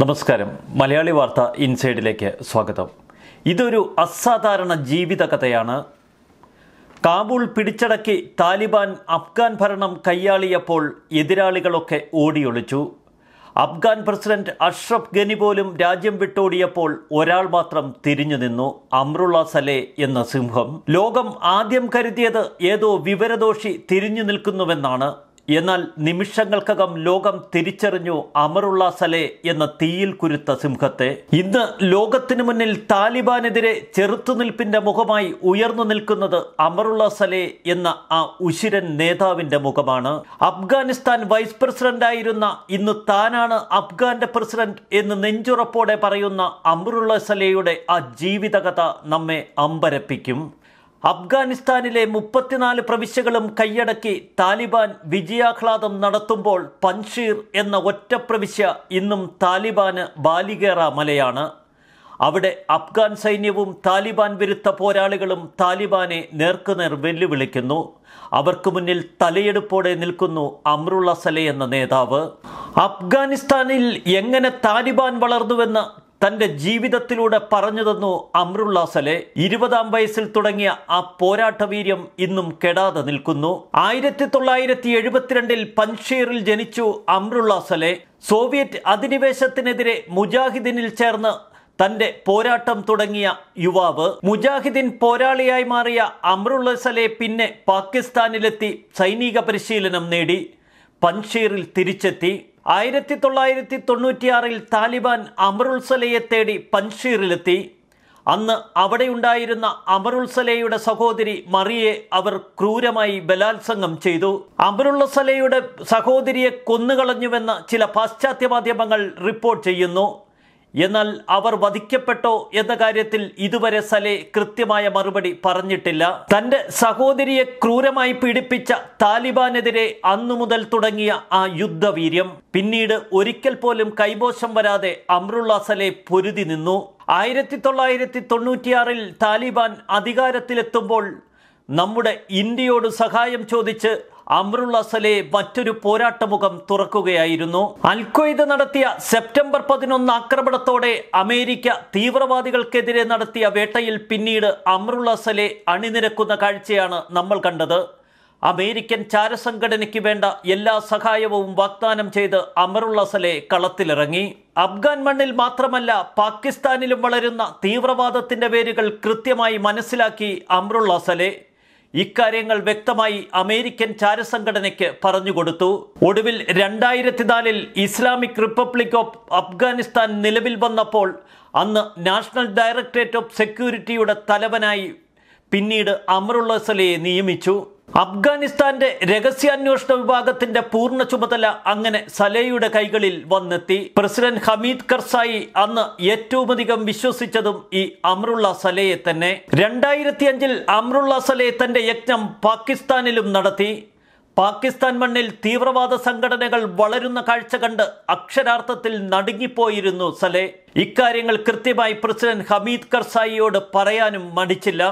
നമസ്കാരം മലയാളി വാർത്ത ഇൻസൈഡിലേക്ക് സ്വാഗതം ഇതൊരു അസാധാരണ ജീവിത കഥയാണ് കാബൂൾ പിടിച്ചടക്കി താലിബാൻ അഫ്ഗാൻ ഭരണം കയ്യാളിയപ്പോൾ എതിരാളികളൊക്കെ ഓടിയൊളിച്ചു അഫ്ഗാൻ പ്രസിഡന്റ് അഷ്റഫ് ഗനി പോലും രാജ്യം വിട്ടോടിയപ്പോൾ ഒരാൾ മാത്രം തിരിഞ്ഞു നിന്നു അമ്രുള്ള സലെ എന്ന സിംഹം ലോകം ആദ്യം കരുതിയത് ഏതോ വിവരദോഷി തിരിഞ്ഞു നിൽക്കുന്നുവെന്നാണ് എന്നാൽ നിമിഷങ്ങൾക്കകം ലോകം തിരിച്ചറിഞ്ഞു അമറുള്ള സലെ എന്ന തീയിൽ കുരുത്ത സിംഹത്തെ ഇന്ന് ലോകത്തിനു മുന്നിൽ താലിബാനെതിരെ ചെറുത്തുനിൽപ്പിന്റെ മുഖമായി ഉയർന്നു നിൽക്കുന്നത് അമറുള്ള സലെ എന്ന ആ ഉശിരൻ നേതാവിന്റെ മുഖമാണ് അഫ്ഗാനിസ്ഥാൻ വൈസ് പ്രസിഡന്റായിരുന്ന ഇന്ന് താനാണ് അഫ്ഗാന്റെ പ്രസിഡന്റ് എന്ന് നെഞ്ചുറപ്പോടെ പറയുന്ന അമറുള്ള സലേയുടെ ആ ജീവിതകഥ നമ്മെ അമ്പരപ്പിക്കും അഫ്ഗാനിസ്ഥാനിലെ മുപ്പത്തിനാല് പ്രവിശ്യകളും കൈയടക്കി താലിബാൻ വിജയാഹ്ലാദം നടത്തുമ്പോൾ പൻഷീർ എന്ന ഒറ്റ പ്രവിശ്യ ഇന്നും താലിബാന് ബാലികേറ മലയാണ് അവിടെ അഫ്ഗാൻ സൈന്യവും താലിബാൻ വിരുദ്ധ പോരാളികളും താലിബാനെ നേർക്കുനേർ വെല്ലുവിളിക്കുന്നു അവർക്ക് മുന്നിൽ തലയെടുപ്പോടെ നിൽക്കുന്നു അമ്രുള്ള സലെ എന്ന നേതാവ് അഫ്ഗാനിസ്ഥാനിൽ എങ്ങനെ താലിബാൻ വളർന്നുവെന്ന് തൻ്റെ ജീവിതത്തിലൂടെ പറഞ്ഞു തന്നു അമ്രുള്ള സലെ ഇരുപതാം വയസ്സിൽ തുടങ്ങിയ ആ പോരാട്ടവീര്യം ഇന്നും കെടാതെ നിൽക്കുന്നു ആയിരത്തി തൊള്ളായിരത്തി എഴുപത്തിരണ്ടിൽ പൻഷീറിൽ ജനിച്ചു അമ്രുള്ള സലെ സോവിയറ്റ് അധിനിവേശത്തിനെതിരെ മുജാഹിദിനിൽ ചേർന്ന് തന്റെ പോരാട്ടം തുടങ്ങിയ യുവാവ് മുജാഹിദിൻ പോരാളിയായി മാറിയ അമ്രുള്ള സലെ പിന്നെ പാകിസ്ഥാനിലെത്തി സൈനിക പരിശീലനം നേടി പൻഷീറിൽ തിരിച്ചെത്തി ആയിരത്തി തൊള്ളായിരത്തി തൊണ്ണൂറ്റിയാറിൽ താലിബാൻ അമറുൽസലയെ തേടി പൻഷീറിലെത്തി അന്ന് അവിടെയുണ്ടായിരുന്ന അമറുൽസലയുടെ സഹോദരി മറിയെ അവർ ക്രൂരമായി ബലാത്സംഗം ചെയ്തു അമറുൽസലയുടെ സഹോദരിയെ കൊന്നുകളഞ്ഞുവെന്ന് ചില പാശ്ചാത്യ മാധ്യമങ്ങൾ റിപ്പോർട്ട് ചെയ്യുന്നു എന്നാൽ അവർ വധിക്കപ്പെട്ടോ എന്ന കാര്യത്തിൽ ഇതുവരെ സലെ കൃത്യമായ മറുപടി പറഞ്ഞിട്ടില്ല തന്റെ സഹോദരിയെ ക്രൂരമായി പീഡിപ്പിച്ച താലിബാനെതിരെ അന്നു മുതൽ തുടങ്ങിയ ആ യുദ്ധവീര്യം പിന്നീട് ഒരിക്കൽ പോലും കൈബോശം വരാതെ അമ്രുള്ള സലെ പൊരുതി നിന്നു ആയിരത്തി തൊള്ളായിരത്തി തൊണ്ണൂറ്റിയാറിൽ താലിബാൻ അധികാരത്തിലെത്തുമ്പോൾ നമ്മുടെ ഇന്ത്യയോട് സഹായം ചോദിച്ച് അമ്രുൾ അസലെ മറ്റൊരു പോരാട്ടമുഖം തുറക്കുകയായിരുന്നു അൽക്വയ്ദ നടത്തിയ സെപ്റ്റംബർ പതിനൊന്ന് ആക്രമണത്തോടെ അമേരിക്ക തീവ്രവാദികൾക്കെതിരെ നടത്തിയ വേട്ടയിൽ പിന്നീട് അമ്രുൾ അസലെ അണിനിരക്കുന്ന കാഴ്ചയാണ് നമ്മൾ കണ്ടത് അമേരിക്കൻ ചാരസംഘടനയ്ക്ക് വേണ്ട എല്ലാ സഹായവും വാഗ്ദാനം ചെയ്ത് അമറുള്ള സലെ കളത്തിലിറങ്ങി അഫ്ഗാൻ മണ്ണിൽ മാത്രമല്ല പാകിസ്ഥാനിലും വളരുന്ന തീവ്രവാദത്തിന്റെ വേരുകൾ കൃത്യമായി മനസ്സിലാക്കി അമറുള്ള അസലെ ഇക്കാര്യങ്ങൾ വ്യക്തമായി അമേരിക്കൻ ചാരസംഘടനയ്ക്ക് പറഞ്ഞുകൊടുത്തു ഒടുവിൽ രണ്ടായിരത്തി നാലിൽ ഇസ്ലാമിക് റിപ്പബ്ലിക് ഓഫ് അഫ്ഗാനിസ്ഥാൻ നിലവിൽ വന്നപ്പോൾ അന്ന് നാഷണൽ ഡയറക്ടറേറ്റ് ഓഫ് സെക്യൂരിറ്റിയുടെ തലവനായി പിന്നീട് അമറുള്ള സലയെ നിയമിച്ചു അഫ്ഗാനിസ്ഥാന്റെ രഹസ്യാന്വേഷണ വിഭാഗത്തിന്റെ പൂർണ്ണ ചുമതല അങ്ങനെ സലേയുടെ കൈകളിൽ വന്നെത്തി പ്രസിഡന്റ് ഹമീദ് കർസായി അന്ന് ഏറ്റവും അധികം വിശ്വസിച്ചതും ഈ അമ്രുള്ള സലയെ തന്നെ രണ്ടായിരത്തി അഞ്ചിൽ അമ്രുള്ള സലേ തന്റെ യജ്ഞം പാകിസ്ഥാനിലും നടത്തി പാകിസ്ഥാൻ മണ്ണിൽ തീവ്രവാദ സംഘടനകൾ വളരുന്ന കാഴ്ച കണ്ട് അക്ഷരാർത്ഥത്തിൽ നടുങ്ങിപ്പോയിരുന്നു സലെ ഇക്കാര്യങ്ങൾ കൃത്യമായി പ്രസിഡന്റ് ഹമീദ് കർസായിയോട് പറയാനും മടിച്ചില്ല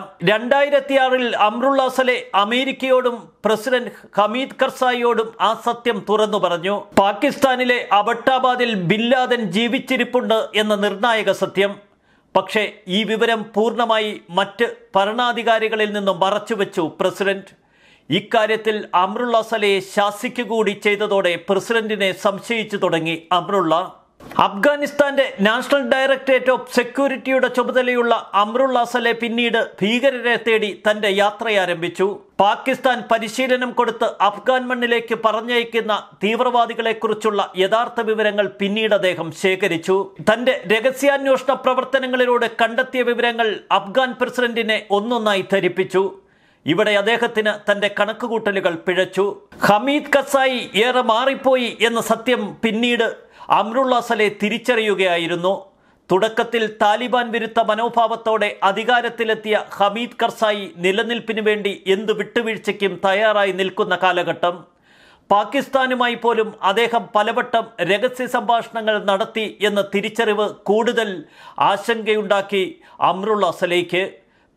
ആറിൽ അമ്രുള്ള സലെ അമേരിക്കയോടും പ്രസിഡന്റ് ഹമീദ് കർസായിയോടും ആ സത്യം തുറന്നു പറഞ്ഞു പാകിസ്ഥാനിലെ അബട്ടാബാദിൽ ബില്ലാദൻ ജീവിച്ചിരിപ്പുണ്ട് എന്ന നിർണായക സത്യം പക്ഷേ ഈ വിവരം പൂർണ്ണമായി മറ്റ് ഭരണാധികാരികളിൽ നിന്നും മറച്ചുവെച്ചു പ്രസിഡന്റ് ഇക്കാര്യത്തിൽ അമ്രുള്ള സലെ ശാസിക്കുക കൂടി ചെയ്തതോടെ പ്രസിഡന്റിനെ സംശയിച്ചു തുടങ്ങി അമ്രുള്ള അഫ്ഗാനിസ്ഥാന്റെ നാഷണൽ ഡയറക്ടറേറ്റ് ഓഫ് സെക്യൂരിറ്റിയുടെ ചുമതലയുള്ള അമ്രുള്ള സലെ പിന്നീട് ഭീകരരെ തേടി തന്റെ യാത്രയാരംഭിച്ചു പാകിസ്ഥാൻ പരിശീലനം കൊടുത്ത് അഫ്ഗാൻ മണ്ണിലേക്ക് പറഞ്ഞയക്കുന്ന തീവ്രവാദികളെക്കുറിച്ചുള്ള യഥാർത്ഥ വിവരങ്ങൾ പിന്നീട് അദ്ദേഹം ശേഖരിച്ചു തന്റെ രഹസ്യാന്വേഷണ പ്രവർത്തനങ്ങളിലൂടെ കണ്ടെത്തിയ വിവരങ്ങൾ അഫ്ഗാൻ പ്രസിഡന്റിനെ ഒന്നൊന്നായി ധരിപ്പിച്ചു ഇവിടെ അദ്ദേഹത്തിന് തന്റെ കണക്കുകൂട്ടലുകൾ പിഴച്ചു ഹമീദ് കസായി ഏറെ മാറിപ്പോയി എന്ന സത്യം പിന്നീട് അമ്രുള്ള സലെ തിരിച്ചറിയുകയായിരുന്നു തുടക്കത്തിൽ താലിബാൻ വിരുദ്ധ മനോഭാവത്തോടെ അധികാരത്തിലെത്തിയ ഹമീദ് കർസായി നിലനിൽപ്പിനു വേണ്ടി എന്ത് വിട്ടുവീഴ്ചയ്ക്കും തയ്യാറായി നിൽക്കുന്ന കാലഘട്ടം പാകിസ്ഥാനുമായി പോലും അദ്ദേഹം പലവട്ടം രഹസ്യ സംഭാഷണങ്ങൾ നടത്തി എന്ന തിരിച്ചറിവ് കൂടുതൽ ആശങ്കയുണ്ടാക്കി അമ്രുള്ള സലേക്ക്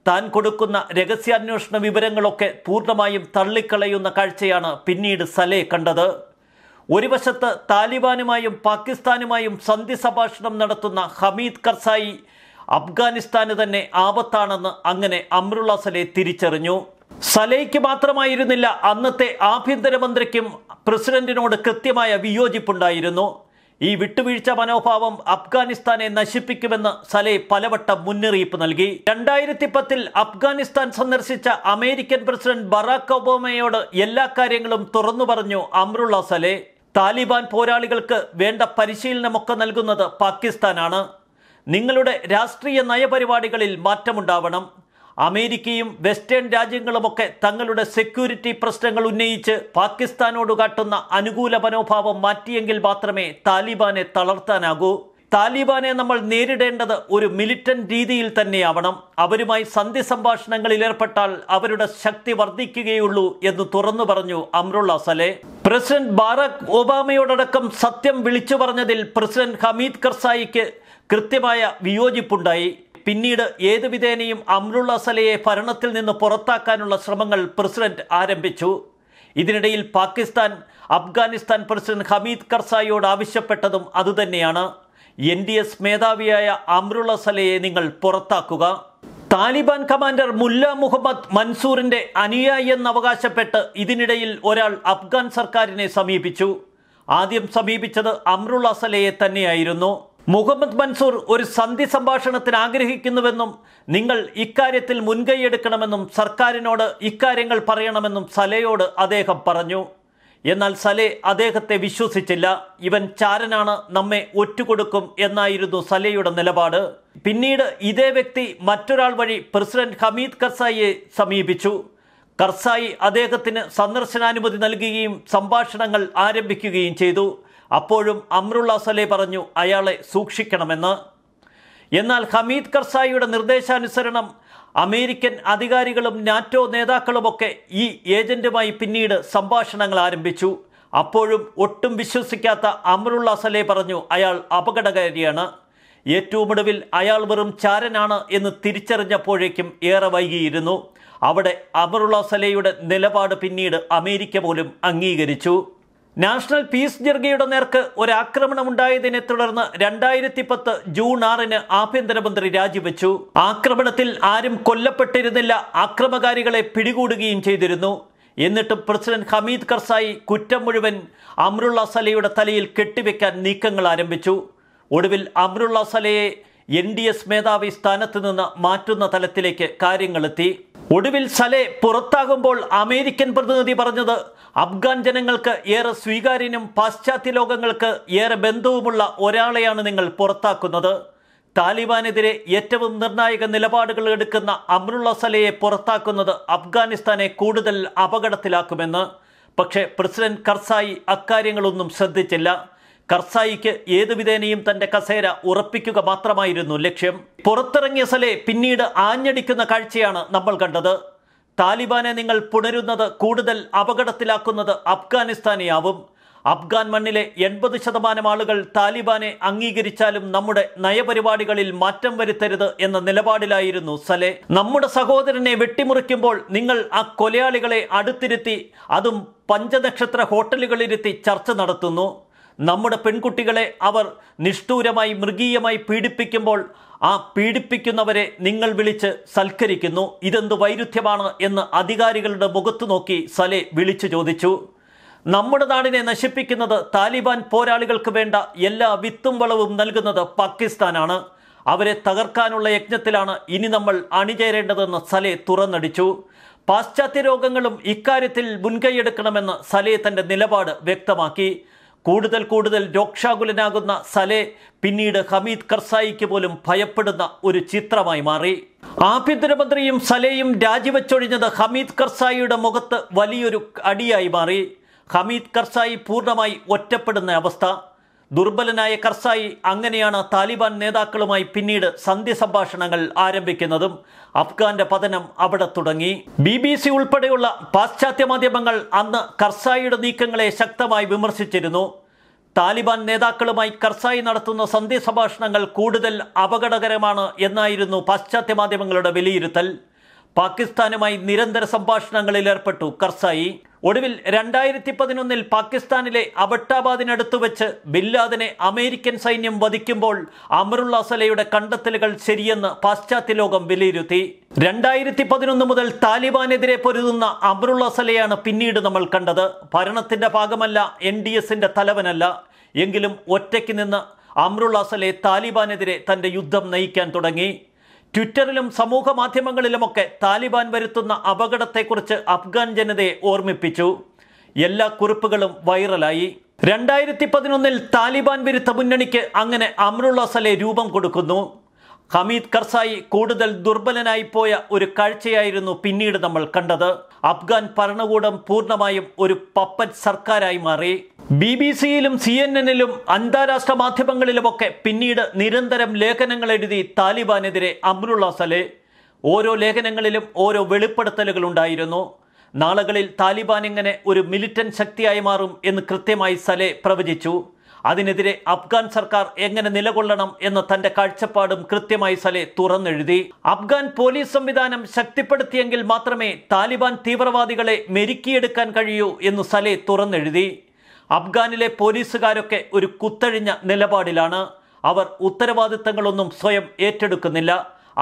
താൻ കൊടുക്കുന്ന രഹസ്യാന്വേഷണ വിവരങ്ങളൊക്കെ പൂർണ്ണമായും തള്ളിക്കളയുന്ന കാഴ്ചയാണ് പിന്നീട് സലെ കണ്ടത് ഒരു വശത്ത് താലിബാനുമായും പാകിസ്ഥാനുമായും സന്ധി സംഭാഷണം നടത്തുന്ന ഹമീദ് കർസായി അഫ്ഗാനിസ്ഥാന് തന്നെ ആപത്താണെന്ന് അങ്ങനെ അമ്രുള്ള സലെ തിരിച്ചറിഞ്ഞു സലേയ്ക്ക് മാത്രമായിരുന്നില്ല അന്നത്തെ ആഭ്യന്തരമന്ത്രിക്കും പ്രസിഡന്റിനോട് കൃത്യമായ വിയോജിപ്പുണ്ടായിരുന്നു ഈ വിട്ടുവീഴ്ച മനോഭാവം അഫ്ഗാനിസ്ഥാനെ നശിപ്പിക്കുമെന്ന് സലേ പലവട്ടം മുന്നറിയിപ്പ് നൽകി രണ്ടായിരത്തി പത്തിൽ അഫ്ഗാനിസ്ഥാൻ സന്ദർശിച്ച അമേരിക്കൻ പ്രസിഡന്റ് ബറാക് ഒബാമയോട് എല്ലാ കാര്യങ്ങളും തുറന്നു പറഞ്ഞു അമ്രുള്ള സലേ താലിബാൻ പോരാളികൾക്ക് വേണ്ട പരിശീലനമൊക്കെ നൽകുന്നത് പാകിസ്ഥാനാണ് നിങ്ങളുടെ രാഷ്ട്രീയ നയപരിപാടികളിൽ മാറ്റമുണ്ടാവണം അമേരിക്കയും വെസ്റ്റേൺ രാജ്യങ്ങളുമൊക്കെ തങ്ങളുടെ സെക്യൂരിറ്റി പ്രശ്നങ്ങൾ ഉന്നയിച്ച് പാകിസ്ഥാനോട് കാട്ടുന്ന അനുകൂല മനോഭാവം മാറ്റിയെങ്കിൽ മാത്രമേ താലിബാനെ തളർത്താനാകൂ താലിബാനെ നമ്മൾ നേരിടേണ്ടത് ഒരു മിലിറ്റന്റ് രീതിയിൽ തന്നെയാവണം അവരുമായി സന്ധി സംഭാഷണങ്ങളിൽ ഏർപ്പെട്ടാൽ അവരുടെ ശക്തി വർദ്ധിക്കുകയുള്ളൂ എന്ന് തുറന്നു പറഞ്ഞു അമ്രുള്ള സലെ പ്രസിഡന്റ് ബാറക് ഒബാമയോടക്കം സത്യം വിളിച്ചു പറഞ്ഞതിൽ പ്രസിഡന്റ് ഹമീദ് കർസായിക്ക് കൃത്യമായ വിയോജിപ്പുണ്ടായി പിന്നീട് ഏത് വിധേനയും അമ്രുള്ള സലയെ ഭരണത്തിൽ നിന്ന് പുറത്താക്കാനുള്ള ശ്രമങ്ങൾ പ്രസിഡന്റ് ആരംഭിച്ചു ഇതിനിടയിൽ പാകിസ്ഥാൻ അഫ്ഗാനിസ്ഥാൻ പ്രസിഡന്റ് ഹമീദ് കർസായിയോട് ആവശ്യപ്പെട്ടതും അതുതന്നെയാണ് എൻ ഡി എസ് മേധാവിയായ അമ്രുള്ള സലയെ നിങ്ങൾ പുറത്താക്കുക താലിബാൻ കമാൻഡർ മുല്ല മുഹമ്മദ് മൻസൂറിന്റെ അനുയായി എന്നവകാശപ്പെട്ട് ഇതിനിടയിൽ ഒരാൾ അഫ്ഗാൻ സർക്കാരിനെ സമീപിച്ചു ആദ്യം സമീപിച്ചത് അമ്രുള്ള അസലയെ തന്നെയായിരുന്നു മുഹമ്മദ് മൻസൂർ ഒരു സന്ധി സംഭാഷണത്തിന് ആഗ്രഹിക്കുന്നുവെന്നും നിങ്ങൾ ഇക്കാര്യത്തിൽ മുൻകൈയെടുക്കണമെന്നും സർക്കാരിനോട് ഇക്കാര്യങ്ങൾ പറയണമെന്നും സലയോട് അദ്ദേഹം പറഞ്ഞു എന്നാൽ സലെ അദ്ദേഹത്തെ വിശ്വസിച്ചില്ല ഇവൻ ചാരനാണ് നമ്മെ ഒറ്റുകൊടുക്കും എന്നായിരുന്നു സലയുടെ നിലപാട് പിന്നീട് ഇതേ വ്യക്തി മറ്റൊരാൾ വഴി പ്രസിഡന്റ് ഹമീദ് കർസായിയെ സമീപിച്ചു കർസായി അദ്ദേഹത്തിന് സന്ദർശനാനുമതി നൽകുകയും സംഭാഷണങ്ങൾ ആരംഭിക്കുകയും ചെയ്തു അപ്പോഴും അമ്രുള്ള സലേ പറഞ്ഞു അയാളെ സൂക്ഷിക്കണമെന്ന് എന്നാൽ ഹമീദ് കർസായിയുടെ നിർദ്ദേശാനുസരണം അമേരിക്കൻ അധികാരികളും നാറ്റോ നേതാക്കളുമൊക്കെ ഈ ഏജന്റുമായി പിന്നീട് സംഭാഷണങ്ങൾ ആരംഭിച്ചു അപ്പോഴും ഒട്ടും വിശ്വസിക്കാത്ത അമ്രുള്ള സലേ പറഞ്ഞു അയാൾ അപകടകാരിയാണ് ഏറ്റവും ഒടുവിൽ അയാൾ വെറും ചാരനാണ് എന്ന് തിരിച്ചറിഞ്ഞപ്പോഴേക്കും ഏറെ വൈകിയിരുന്നു അവിടെ അമറുള്ള സലയുടെ നിലപാട് പിന്നീട് അമേരിക്ക പോലും അംഗീകരിച്ചു നാഷണൽ പീസ് ജർഗയുടെ നേർക്ക് ഉണ്ടായതിനെ തുടർന്ന് രണ്ടായിരത്തി പത്ത് ജൂൺ ആറിന് ആഭ്യന്തരമന്ത്രി രാജിവെച്ചു ആക്രമണത്തിൽ ആരും കൊല്ലപ്പെട്ടിരുന്നില്ല ആക്രമകാരികളെ പിടികൂടുകയും ചെയ്തിരുന്നു എന്നിട്ടും പ്രസിഡന്റ് ഹമീദ് കർസായി കുറ്റം മുഴുവൻ അമ്രുള്ള സലയുടെ തലയിൽ കെട്ടിവെക്കാൻ നീക്കങ്ങൾ ആരംഭിച്ചു ഒടുവിൽ അമ്രുള്ള സലയെ എൻ ഡി എസ് മേധാവി സ്ഥാനത്ത് നിന്ന് മാറ്റുന്ന തലത്തിലേക്ക് കാര്യങ്ങളെത്തി ഒടുവിൽ സലെ പുറത്താകുമ്പോൾ അമേരിക്കൻ പ്രതിനിധി പറഞ്ഞത് അഫ്ഗാൻ ജനങ്ങൾക്ക് ഏറെ സ്വീകാര്യനും പാശ്ചാത്യ ലോകങ്ങൾക്ക് ഏറെ ബന്ധവുമുള്ള ഒരാളെയാണ് നിങ്ങൾ പുറത്താക്കുന്നത് താലിബാനെതിരെ ഏറ്റവും നിർണായക നിലപാടുകൾ എടുക്കുന്ന അമ്രുള്ള സലയെ പുറത്താക്കുന്നത് അഫ്ഗാനിസ്ഥാനെ കൂടുതൽ അപകടത്തിലാക്കുമെന്ന് പക്ഷേ പ്രസിഡന്റ് കർസായി അക്കാര്യങ്ങളൊന്നും ശ്രദ്ധിച്ചില്ല കർസായിക്ക് ഏതു വിധേനയും തന്റെ കസേര ഉറപ്പിക്കുക മാത്രമായിരുന്നു ലക്ഷ്യം പുറത്തിറങ്ങിയ സലെ പിന്നീട് ആഞ്ഞടിക്കുന്ന കാഴ്ചയാണ് നമ്മൾ കണ്ടത് താലിബാനെ നിങ്ങൾ പുണരുന്നത് കൂടുതൽ അപകടത്തിലാക്കുന്നത് അഫ്ഗാനിസ്ഥാനെയാവും അഫ്ഗാൻ മണ്ണിലെ എൺപത് ശതമാനം ആളുകൾ താലിബാനെ അംഗീകരിച്ചാലും നമ്മുടെ നയപരിപാടികളിൽ മാറ്റം വരുത്തരുത് എന്ന നിലപാടിലായിരുന്നു സലെ നമ്മുടെ സഹോദരനെ വെട്ടിമുറിക്കുമ്പോൾ നിങ്ങൾ ആ കൊലയാളികളെ അടുത്തിരുത്തി അതും പഞ്ചനക്ഷത്ര ഹോട്ടലുകളിലിരുത്തി ചർച്ച നടത്തുന്നു നമ്മുടെ പെൺകുട്ടികളെ അവർ നിഷ്ഠൂരമായി മൃഗീയമായി പീഡിപ്പിക്കുമ്പോൾ ആ പീഡിപ്പിക്കുന്നവരെ നിങ്ങൾ വിളിച്ച് സൽക്കരിക്കുന്നു ഇതെന്ത് വൈരുദ്ധ്യമാണ് എന്ന് അധികാരികളുടെ മുഖത്തു നോക്കി സലെ വിളിച്ചു ചോദിച്ചു നമ്മുടെ നാടിനെ നശിപ്പിക്കുന്നത് താലിബാൻ പോരാളികൾക്ക് വേണ്ട എല്ലാ വിത്തും വളവും നൽകുന്നത് പാകിസ്ഥാനാണ് അവരെ തകർക്കാനുള്ള യജ്ഞത്തിലാണ് ഇനി നമ്മൾ അണിചേരേണ്ടതെന്ന് സലെ തുറന്നടിച്ചു പാശ്ചാത്യ രോഗങ്ങളും ഇക്കാര്യത്തിൽ മുൻകൈയെടുക്കണമെന്ന് സലെ തന്റെ നിലപാട് വ്യക്തമാക്കി കൂടുതൽ കൂടുതൽ രോക്ഷാകുലനാകുന്ന സലെ പിന്നീട് ഹമീദ് കർസായിക്ക് പോലും ഭയപ്പെടുന്ന ഒരു ചിത്രമായി മാറി ആഭ്യന്തരമന്ത്രിയും സലെയും രാജിവെച്ചൊഴിഞ്ഞത് ഹമീദ് കർസായിയുടെ മുഖത്ത് വലിയൊരു അടിയായി മാറി ഹമീദ് കർസായി പൂർണ്ണമായി ഒറ്റപ്പെടുന്ന അവസ്ഥ ദുർബലനായ കർസായി അങ്ങനെയാണ് താലിബാൻ നേതാക്കളുമായി പിന്നീട് സന്ധി സംഭാഷണങ്ങൾ ആരംഭിക്കുന്നതും അഫ്ഗാന്റെ പതനം അവിടെ തുടങ്ങി ബി ബി സി ഉൾപ്പെടെയുള്ള പാശ്ചാത്യ മാധ്യമങ്ങൾ അന്ന് കർസായിയുടെ നീക്കങ്ങളെ ശക്തമായി വിമർശിച്ചിരുന്നു താലിബാൻ നേതാക്കളുമായി കർസായി നടത്തുന്ന സന്ധി സംഭാഷണങ്ങൾ കൂടുതൽ അപകടകരമാണ് എന്നായിരുന്നു പാശ്ചാത്യ മാധ്യമങ്ങളുടെ വിലയിരുത്തൽ പാകിസ്ഥാനുമായി നിരന്തര സംഭാഷണങ്ങളിൽ ഏർപ്പെട്ടു കർസായി ഒടുവിൽ രണ്ടായിരത്തി പതിനൊന്നിൽ പാകിസ്ഥാനിലെ അബട്ടാബാദിനടുത്ത് വെച്ച് ബില്ലാദിനെ അമേരിക്കൻ സൈന്യം വധിക്കുമ്പോൾ അമറുള്ള സലയുടെ കണ്ടെത്തലുകൾ ശരിയെന്ന് പാശ്ചാത്യ ലോകം വിലയിരുത്തി രണ്ടായിരത്തി പതിനൊന്ന് മുതൽ താലിബാനെതിരെ പൊരുതുന്ന അമറുള്ള സലയാണ് പിന്നീട് നമ്മൾ കണ്ടത് ഭരണത്തിന്റെ ഭാഗമല്ല എൻ ഡി എസിന്റെ തലവനല്ല എങ്കിലും ഒറ്റയ്ക്ക് നിന്ന് അമറുള്ള സലെ താലിബാനെതിരെ തന്റെ യുദ്ധം നയിക്കാൻ തുടങ്ങി ട്വിറ്ററിലും സമൂഹ മാധ്യമങ്ങളിലുമൊക്കെ താലിബാൻ വരുത്തുന്ന അപകടത്തെക്കുറിച്ച് അഫ്ഗാൻ ജനതയെ ഓർമ്മിപ്പിച്ചു എല്ലാ കുറിപ്പുകളും വൈറലായി രണ്ടായിരത്തി പതിനൊന്നിൽ താലിബാൻ വിരുദ്ധ മുന്നണിക്ക് അങ്ങനെ അമ്രുള്ള സലെ രൂപം കൊടുക്കുന്നു ഹമീദ് കർസായി കൂടുതൽ ദുർബലനായി പോയ ഒരു കാഴ്ചയായിരുന്നു പിന്നീട് നമ്മൾ കണ്ടത് അഫ്ഗാൻ ഭരണകൂടം പൂർണ്ണമായും ഒരു പപ്പറ്റ് സർക്കാരായി മാറി ബി ബി സിയിലും സി എൻ എന്നിലും അന്താരാഷ്ട്ര മാധ്യമങ്ങളിലുമൊക്കെ പിന്നീട് നിരന്തരം ലേഖനങ്ങൾ എഴുതി താലിബാനെതിരെ അമ്രുള്ള സലെ ഓരോ ലേഖനങ്ങളിലും ഓരോ വെളിപ്പെടുത്തലുകൾ ഉണ്ടായിരുന്നു നാളുകളിൽ താലിബാൻ എങ്ങനെ ഒരു മിലിറ്റന്റ് ശക്തിയായി മാറും എന്ന് കൃത്യമായി സലെ പ്രവചിച്ചു അതിനെതിരെ അഫ്ഗാൻ സർക്കാർ എങ്ങനെ നിലകൊള്ളണം എന്ന തന്റെ കാഴ്ചപ്പാടും കൃത്യമായി സലെ തുറന്നെഴുതി അഫ്ഗാൻ പോലീസ് സംവിധാനം ശക്തിപ്പെടുത്തിയെങ്കിൽ മാത്രമേ താലിബാൻ തീവ്രവാദികളെ മെരുക്കിയെടുക്കാൻ കഴിയൂ എന്ന് സലെ തുറന്നെഴുതി അഫ്ഗാനിലെ പോലീസുകാരൊക്കെ ഒരു കുത്തഴിഞ്ഞ നിലപാടിലാണ് അവർ ഉത്തരവാദിത്തങ്ങളൊന്നും സ്വയം ഏറ്റെടുക്കുന്നില്ല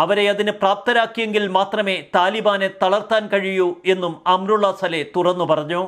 അവരെ അതിന് പ്രാപ്തരാക്കിയെങ്കിൽ മാത്രമേ താലിബാനെ തളർത്താൻ കഴിയൂ എന്നും അമ്രുള്ള സലെ തുറന്നു പറഞ്ഞു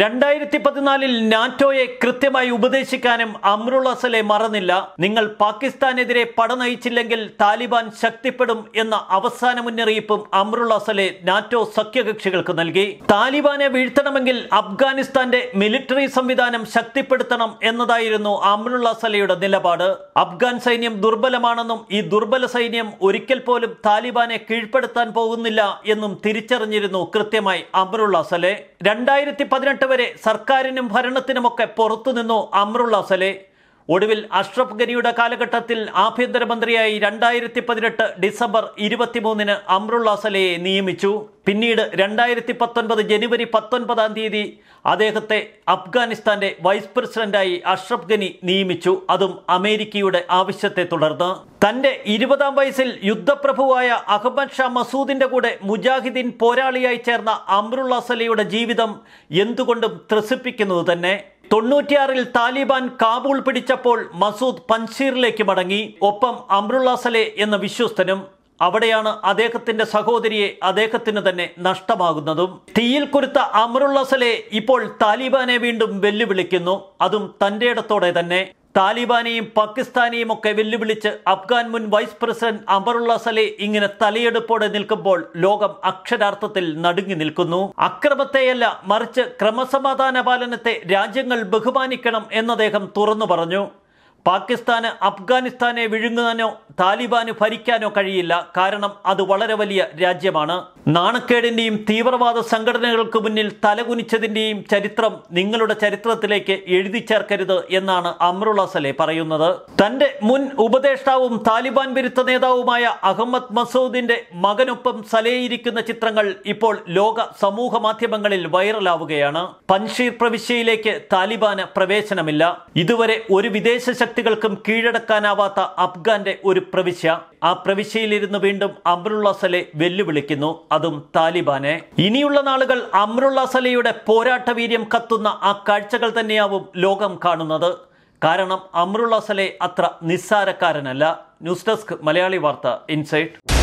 രണ്ടായിരത്തി പതിനാലിൽ നാറ്റോയെ കൃത്യമായി ഉപദേശിക്കാനും അമ്രുൾ അസലെ മറന്നില്ല നിങ്ങൾ പാകിസ്ഥാനെതിരെ പട നയിച്ചില്ലെങ്കിൽ താലിബാൻ ശക്തിപ്പെടും എന്ന അവസാന മുന്നറിയിപ്പും അമ്രുൾ അസലെ നാറ്റോ സഖ്യകക്ഷികൾക്ക് നൽകി താലിബാനെ വീഴ്ത്തണമെങ്കിൽ അഫ്ഗാനിസ്ഥാന്റെ മിലിറ്ററി സംവിധാനം ശക്തിപ്പെടുത്തണം എന്നതായിരുന്നു അമ്രുൾ അസലയുടെ നിലപാട് അഫ്ഗാൻ സൈന്യം ദുർബലമാണെന്നും ഈ ദുർബല സൈന്യം ഒരിക്കൽ പോലും താലിബാനെ കീഴ്പ്പെടുത്താൻ പോകുന്നില്ല എന്നും തിരിച്ചറിഞ്ഞിരുന്നു കൃത്യമായി അമ്രുൾ അസലെ രണ്ടായിരത്തി പതിനെട്ട് വരെ സർക്കാരിനും ഭരണത്തിനുമൊക്കെ പുറത്തുനിന്നു അമ്രുള്ള സലേ ഒടുവിൽ അഷ്റഫ് ഗനിയുടെ കാലഘട്ടത്തിൽ ആഭ്യന്തരമന്ത്രിയായി രണ്ടായിരത്തി പതിനെട്ട് ഡിസംബർ ഇരുപത്തിമൂന്നിന് അമ്രുള്ള അസലയെ നിയമിച്ചു പിന്നീട് രണ്ടായിരത്തി പത്തൊൻപത് ജനുവരി പത്തൊൻപതാം തീയതി അദ്ദേഹത്തെ അഫ്ഗാനിസ്ഥാന്റെ വൈസ് പ്രസിഡന്റായി അഷ്റഫ് ഗനി നിയമിച്ചു അതും അമേരിക്കയുടെ ആവശ്യത്തെ തുടർന്ന് തന്റെ ഇരുപതാം വയസ്സിൽ യുദ്ധപ്രഭുവായ അഹമ്മദ് ഷാ മസൂദിന്റെ കൂടെ മുജാഹിദ്ദീൻ പോരാളിയായി ചേർന്ന അമ്രുള്ള അസലയുടെ ജീവിതം എന്തുകൊണ്ടും ത്രസിപ്പിക്കുന്നത് തന്നെ തൊണ്ണൂറ്റിയാറിൽ താലിബാൻ കാബൂൾ പിടിച്ചപ്പോൾ മസൂദ് പൻസീറിലേക്ക് മടങ്ങി ഒപ്പം അമ്രുള്ള സലെ എന്ന വിശ്വസ്തനും അവിടെയാണ് അദ്ദേഹത്തിന്റെ സഹോദരിയെ അദ്ദേഹത്തിന് തന്നെ നഷ്ടമാകുന്നതും തീയിൽ കുരുത്ത അമറുള്ള സലെ ഇപ്പോൾ താലിബാനെ വീണ്ടും വെല്ലുവിളിക്കുന്നു അതും തന്റെ ഇടത്തോടെ തന്നെ താലിബാനെയും പാകിസ്ഥാനെയും ഒക്കെ വെല്ലുവിളിച്ച് അഫ്ഗാൻ മുൻ വൈസ് പ്രസിഡന്റ് അമറുള്ള സലെ ഇങ്ങനെ തലയെടുപ്പോടെ നിൽക്കുമ്പോൾ ലോകം അക്ഷരാർത്ഥത്തിൽ നടുങ്ങി നിൽക്കുന്നു അക്രമത്തെയല്ല മറിച്ച് ക്രമസമാധാന പാലനത്തെ രാജ്യങ്ങൾ ബഹുമാനിക്കണം എന്നദ്ദേഹം തുറന്നു പറഞ്ഞു പാകിസ്ഥാന് അഫ്ഗാനിസ്ഥാനെ വിഴുങ്ങാനോ താലിബാന് ഭരിക്കാനോ കഴിയില്ല കാരണം അത് വളരെ വലിയ രാജ്യമാണ് നാണക്കേടിന്റെയും തീവ്രവാദ സംഘടനകൾക്ക് മുന്നിൽ തലകുനിച്ചതിന്റെയും ചരിത്രം നിങ്ങളുടെ ചരിത്രത്തിലേക്ക് എഴുതി ചേർക്കരുത് എന്നാണ് അമ്രുള്ള സലെ പറയുന്നത് തന്റെ മുൻ ഉപദേഷ്ടാവും താലിബാൻ വിരുദ്ധ നേതാവുമായ അഹമ്മദ് മസൂദിന്റെ മകനൊപ്പം സലയിരിക്കുന്ന ചിത്രങ്ങൾ ഇപ്പോൾ ലോക സമൂഹ മാധ്യമങ്ങളിൽ വൈറലാവുകയാണ് പൻഷീർ പ്രവിശ്യയിലേക്ക് താലിബാന് പ്രവേശനമില്ല ഇതുവരെ ഒരു വിദേശ ശക്തികൾക്കും കീഴടക്കാനാവാത്ത അഫ്ഗാന്റെ ഒരു പ്രവിശ്യ ആ പ്രവിശ്യയിലിരുന്ന് വീണ്ടും അമ്രുള്ള സലെ വെല്ലുവിളിക്കുന്നു അതും താലിബാനെ ഇനിയുള്ള നാളുകൾ അമ്രുള്ള സലയുടെ പോരാട്ടവീര്യം കത്തുന്ന ആ കാഴ്ചകൾ തന്നെയാവും ലോകം കാണുന്നത് കാരണം അമ്രുള്ള സലെ അത്ര നിസ്സാരക്കാരനല്ല ന്യൂസ് ഡെസ്ക് മലയാളി വാർത്ത ഇൻസൈറ്റ്